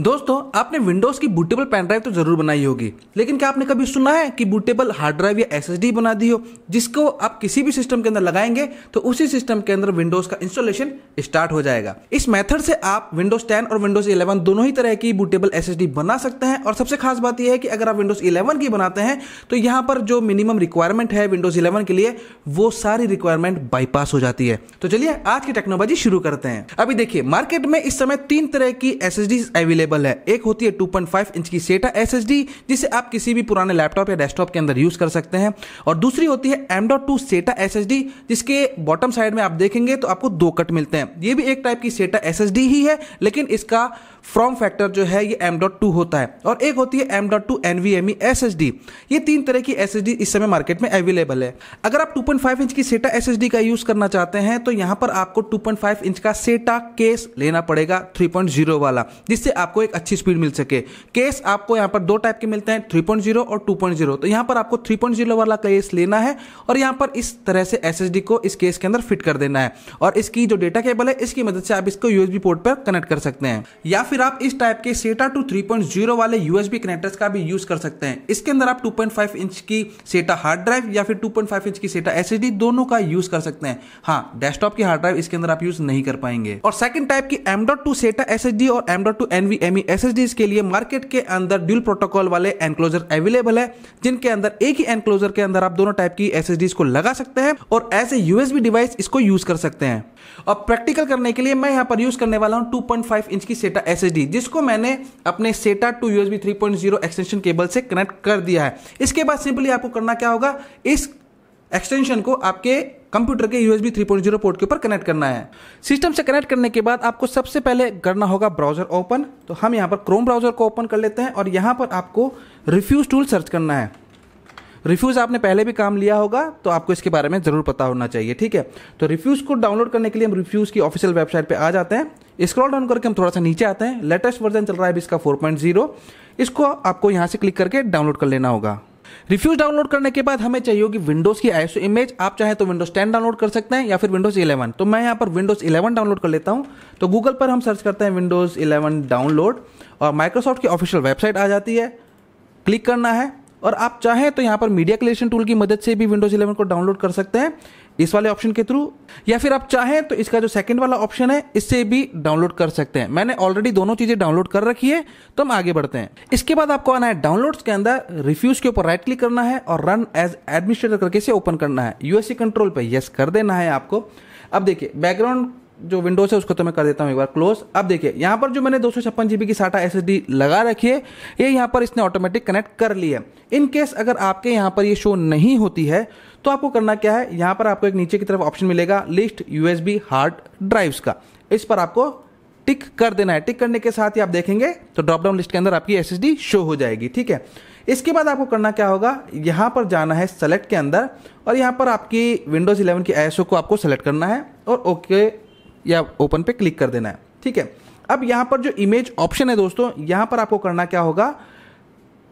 दोस्तों आपने विंडोज की बूटेबल पेन ड्राइव तो जरूर बनाई होगी लेकिन क्या आपने कभी सुना है कि बूटेबल हार्ड ड्राइव या एस बना दी हो जिसको आप किसी भी सिस्टम के अंदर लगाएंगे तो उसी सिस्टम के अंदर विंडोज का इंस्टॉलेशन स्टार्ट हो जाएगा इस मेथड से आप विंडोज टेन और विंडोज इलेवन दोनों ही तरह की बूटेबल एस बना सकते हैं और सबसे खास बात यह है कि अगर आप विंडोज इलेवन की बनाते हैं तो यहाँ पर जो मिनिमम रिक्वायरमेंट है विंडोज इलेवन के लिए वो सारी रिक्वायरमेंट बाईपास हो जाती है तो चलिए आज की टेक्नोलॉजी शुरू करते हैं अभी देखिए मार्केट में इस समय तीन तरह की एस अवेलेबल अवेलेबल है एक होती है 2.5 इंच की सेटा एसएसडी जिसे आप किसी भी पुराने लैपटॉप या डेस्कटॉप के अंदर यूज कर सकते हैं और दूसरी होती है M dot two SATA SSD जिसके बॉटम साइड में आप देखेंगे तो आपको दो कट मिलते हैं ये भी एक टाइप की सेटा एसएसडी ही है लेकिन इसका फ्रॉम फैक्टर जो है ये एम डॉट टू होता है और एक होती है M dot two N V M E S S D ये तीन तरह की एस एस डी इस समय मार्केट में अवेलेबल है अगर आप टू पॉइंट फाइव इंच की सेटा एस एस डी का यूज करना चाहते हैं तो यहां पर आपको टू पॉइंट फाइव इंच का सेटा केस लेना पड़ेगा थ्री पॉइंट जीरो वाला जिससे आप आपको एक अच्छी स्पीड मिल सके केस आपको यहां पर दो टाइप के मिलते हैं थ्री पॉइंट जीरो और टू पॉइंट जीरो तो यहां पर आपको थ्री पॉइंट जीरो वाला केस लेना है और यहां पर इस तरह से एस को इस केस के अंदर फिट कर देना है और इसकी जो डेटा केबल है इसकी मदद से आप इसको यूएसबी पोर्ट पर कनेक्ट कर सकते हैं या फिर आप इस टाइप के सेटा टू थ्री वाले यूएसबी कनेक्टर्स का भी यूज कर सकते हैं इसके अंदर आप 2.5 इंच की सेटा हार्ड ड्राइव या फिर 2.5 इंच की सेटा एसएसडी दोनों का यूज कर सकते हैं हाँ डेस्कटॉप की हार्ड ड्राइव इसके अंदर आप यूज नहीं कर पाएंगे और सेकंड टाइप की M dot two SATA S और M dot two NV M S के लिए मार्केट के अंदर ड्यूल प्रोटोकॉल वाले एनक्लोजर अवेलेबल है जिनके अंदर एक ही एनक्लोजर के अंदर आप दोनों टाइप की एस को लगा सकते हैं और ऐसे यूएसबी डिवाइस इसको यूज कर सकते हैं और प्रैक्टिकल करने के लिए मैं यहां पर यूज करने वाला हूं 2.5 इंच की सेटा एस जिसको मैंने अपने SATA to USB 3.0 extension cable से कनेक्ट कर दिया है इसके बाद सिंपली आपको करना क्या होगा इस एक्सटेंशन को आपके कंप्यूटर के USB three point zero port के ऊपर कनेक्ट करना है सिस्टम से कनेक्ट करने के बाद आपको सबसे पहले करना होगा ब्राउजर ओपन तो हम यहाँ पर क्रोम ब्राउजर को ओपन कर लेते हैं और यहाँ पर आपको रिफ्यूज टूल सर्च करना है रिफ्यूज़ आपने पहले भी काम लिया होगा तो आपको इसके बारे में ज़रूर पता होना चाहिए ठीक है तो रिफ्यूज़ को डाउनलोड करने के लिए हम रिफ्यूज़ की ऑफिशियल वेबसाइट पे आ जाते हैं स्क्रॉल डाउन करके हम थोड़ा सा नीचे आते हैं लेटेस्ट वर्जन चल रहा है इसका 4.0 इसको आपको यहां से क्लिक करके डाउनलोड कर लेना होगा रिफ्यूज डाउनलोड करने के बाद हमें चाहिए होगी विंडोज की आईएसओ इमेज आप चाहे तो विंडोज 10 डाउनलोड कर सकते हैं या फिर विंडोज 11 तो मैं यहाँ पर विंडोज 11 डाउनलोड कर लेता हूं तो गूगल पर हम सर्च करते हैं विंडोज 11 डाउनलोड और माइक्रोसॉफ्ट की ऑफिशियल वेबसाइट आ जाती है क्लिक करना है और आप चाहें तो यहाँ पर मीडिया क्लेशन टूल की मदद से भी विंडोज इलेवन को डाउनलोड कर सकते हैं इस वाले ऑप्शन के थ्रू या फिर आप चाहें तो इसका जो सेकंड वाला ऑप्शन है इससे भी डाउनलोड कर सकते हैं मैंने ऑलरेडी दोनों चीज़ें डाउनलोड कर रखी है तो हम आगे बढ़ते हैं इसके बाद आपको आना है डाउनलोड्स के अंदर रिफ्यूज के ऊपर राइट क्लिक करना है और रन एज एडमिनिस्ट्रेटर करके इसे ओपन करना है यूएससी कंट्रोल पर यस कर देना है आपको अब देखिए बैकग्राउंड जो विंडोज है उसको तो मैं कर देता हूँ एक बार क्लोज अब देखिए यहाँ पर जो मैंने दो सौ की साटा एस लगा रखी है ये यहाँ पर इसने ऑटोमेटिक कनेक्ट कर ली है इन केस अगर आपके यहाँ पर ये शो नहीं होती है तो आपको करना क्या है यहाँ पर आपको एक नीचे की तरफ ऑप्शन मिलेगा लिस्ट यू हार्ड ड्राइव्स का इस पर आपको टिक कर देना है टिक करने के साथ ही आप देखेंगे तो ड्रॉपडाउन लिस्ट के अंदर आपकी एस शो हो जाएगी ठीक है इसके बाद आपको करना क्या होगा यहाँ पर जाना है सेलेक्ट के अंदर और यहाँ पर आपकी विंडोज़ 11 की आई को आपको सेलेक्ट करना है और ओके या ओपन पे क्लिक कर देना है ठीक है अब यहां पर जो इमेज ऑप्शन है दोस्तों यहां पर आपको करना क्या होगा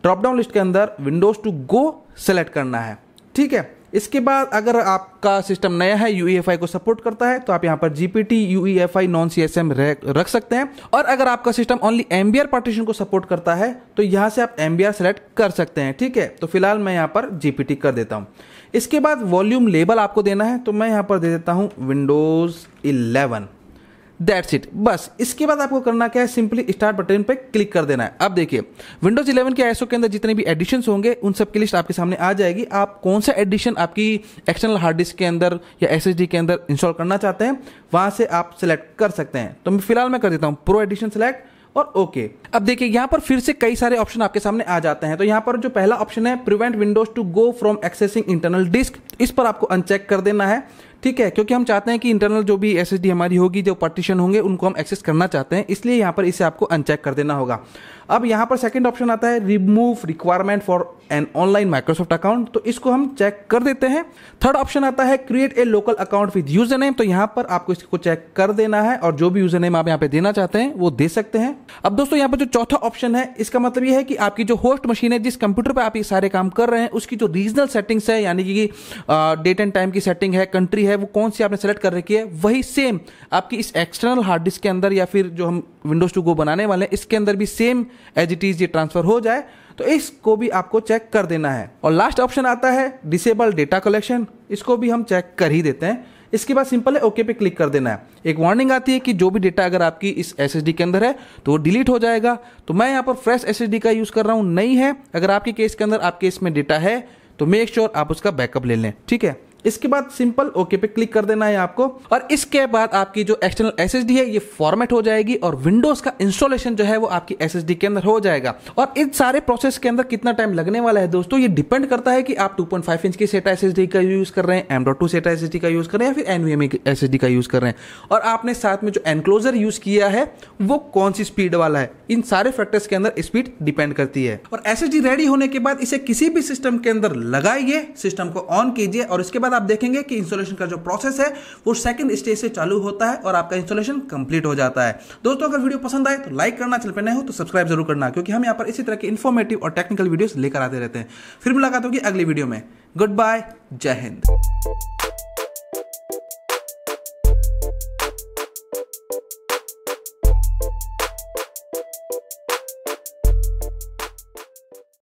ड्रॉपडाउन लिस्ट के अंदर विंडोज टू गो सेलेक्ट करना है ठीक है इसके बाद अगर आपका सिस्टम नया है यू e को सपोर्ट करता है तो आप यहाँ पर जीपीटी यू नॉन सी रख सकते हैं और अगर आपका सिस्टम ओनली एम पार्टीशन को सपोर्ट करता है तो यहाँ से आप एम सेलेक्ट कर सकते हैं ठीक है तो फिलहाल मैं यहाँ पर जीपीटी कर देता हूँ इसके बाद वॉल्यूम लेबल आपको देना है तो मैं यहाँ पर दे देता हूँ विंडोज़ इलेवन दैट्स इट बस इसके बाद आपको करना क्या है सिंपली स्टार्ट बटन पर क्लिक कर देना है अब देखिए विंडोज 11 के आईएसओ के अंदर जितने भी एडिशन होंगे उन सब की लिस्ट आपके सामने आ जाएगी आप कौन सा एडिशन आपकी एक्सटर्नल हार्ड डिस्क के अंदर या एस के अंदर इंस्टॉल करना चाहते हैं वहां से आप सिलेक्ट कर सकते हैं तो मैं फिलहाल मैं कर देता हूँ प्रो एडिशन सिलेक्ट और ओके okay. अब देखिए यहां पर फिर से कई सारे ऑप्शन आपके सामने आ जाते हैं तो यहां पर जो पहला ऑप्शन है prevent Windows to go from accessing internal disk इस पर आपको अनचेक कर देना है ठीक है क्योंकि हम चाहते हैं कि इंटरनल जो भी एस हमारी होगी जो पार्टीशन होंगे उनको हम एक्सेस करना चाहते हैं इसलिए यहाँ पर इसे आपको अनचेक कर देना होगा अब यहाँ पर सेकेंड ऑप्शन आता है remove requirement for an online Microsoft account तो इसको हम चेक कर देते हैं थर्ड ऑप्शन आता है create a local account with user name तो यहाँ पर आपको इसको चेक कर देना है और जो भी यूजर नेम आप यहाँ पे देना चाहते हैं वो दे सकते हैं अब दोस्तों यहाँ पर जो चौथा ऑप्शन है इसका मतलब ये है कि आपकी जो होस्ट मशीन है जिस कंप्यूटर पर आप ये सारे काम कर रहे हैं उसकी जो रीजनल सेटिंग्स है यानी कि डेट एंड टाइम की सेटिंग है कंट्री है है वो कौन सी आपने सेलेक्ट कर रखी है वही सेम आपकी इस एक्सटर्नल हार्ड डिस्क के अंदर या फिर जो हम विंडोज़ टू गो बनाने वाले हैं इसके अंदर भी सेम एज इट इज़ ये ट्रांसफ़र हो जाए तो इसको भी आपको चेक कर देना है और लास्ट ऑप्शन आता है डिसेबल डेटा कलेक्शन इसको भी हम चेक कर ही देते हैं इसके बाद सिंपल है ओके पे क्लिक कर देना है एक वार्निंग आती है कि जो भी डेटा अगर आपकी इस एस के अंदर है तो वो डिलीट हो जाएगा तो मैं यहाँ पर फ्रेश एस का यूज़ कर रहा हूँ नहीं है अगर आपके केस के अंदर आपके इसमें डेटा है तो मेक श्योर sure आप उसका बैकअप ले लें ठीक है इसके बाद सिंपल ओके पे क्लिक कर देना है आपको और इसके बाद आपकी जो एक्सटर्नल एस है ये फॉर्मेट हो जाएगी और विंडोज का इंस्टॉलेशन जो है वो आपकी एस के अंदर हो जाएगा और इन सारे प्रोसेस के अंदर कितना टाइम लगने वाला है दोस्तों ये डिपेंड करता है कि आप 2.5 इंच की सेटा एस का यूज कर रहे हैं M dot two SATA S का यूज कर रहे हैं या फिर एनवीएम एस का यूज कर रहे हैं और आपने साथ में जो एनक्लोजर यूज किया है वो कौन सी स्पीड वाला है इन सारे फैक्टर्स के अंदर स्पीड डिपेंड करती है और एस रेडी होने के बाद इसे किसी भी सिस्टम के अंदर लगाइए सिस्टम को ऑन कीजिए और इसके बाद बाद आप देखेंगे कि इंस्टॉलेशन का जो प्रोसेस है वो सेकंड स्टेज से चालू होता है और आपका इंस्टॉलेशन कंप्लीट हो जाता है दोस्तों अगर वीडियो पसंद आए तो लाइक करना चल पे नए हो तो सब्सक्राइब जरूर करना क्योंकि हम यहाँ पर इसी तरह के इन्फॉर्मेटिव और टेक्निकल वीडियोस लेकर आते रहते हैं फिर मुलाकात होगी अगली वीडियो में गुड बाय जय हिंद